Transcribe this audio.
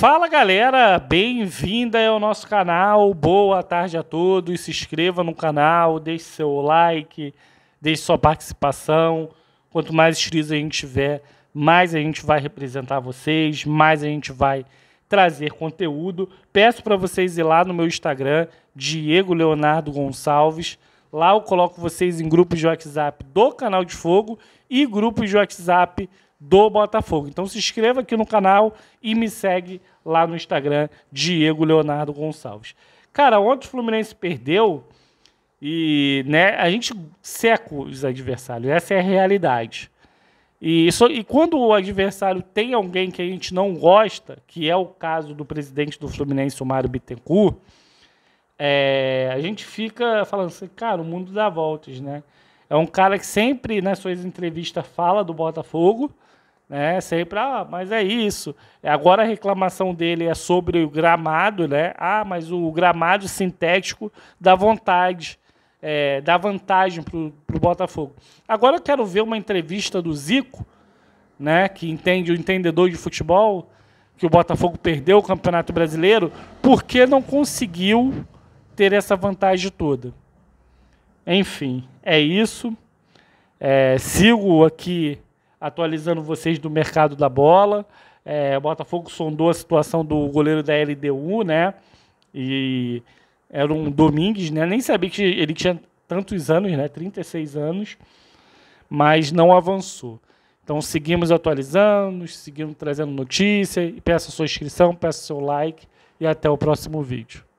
Fala galera, bem-vinda ao nosso canal. Boa tarde a todos. Se inscreva no canal, deixe seu like, deixe sua participação. Quanto mais inscritos a gente tiver, mais a gente vai representar vocês, mais a gente vai trazer conteúdo. Peço para vocês ir lá no meu Instagram, Diego Leonardo Gonçalves. Lá eu coloco vocês em grupos de WhatsApp do canal de fogo e grupos de WhatsApp do Botafogo. Então se inscreva aqui no canal e me segue lá no Instagram, Diego Leonardo Gonçalves. Cara, ontem o Fluminense perdeu e né, a gente seca os adversários, essa é a realidade. E, isso, e quando o adversário tem alguém que a gente não gosta, que é o caso do presidente do Fluminense, o Mário Bittencourt, é, a gente fica falando assim, cara, o mundo dá voltas, né? É um cara que sempre nas né, suas entrevistas fala do Botafogo, né? Sempre, ah, mas é isso. É, agora a reclamação dele é sobre o gramado, né? Ah, mas o gramado sintético dá vontade, é, dá vantagem para o Botafogo. Agora eu quero ver uma entrevista do Zico, né? Que entende o entendedor de futebol, que o Botafogo perdeu o Campeonato Brasileiro, porque não conseguiu ter essa vantagem toda. Enfim, é isso. É, sigo aqui atualizando vocês do mercado da bola. É, o Botafogo sondou a situação do goleiro da LDU, né? E era um Domingues, né? Nem sabia que ele tinha tantos anos, né? 36 anos, mas não avançou. Então seguimos atualizando, seguimos trazendo notícia. Peço a sua inscrição, peço seu like e até o próximo vídeo.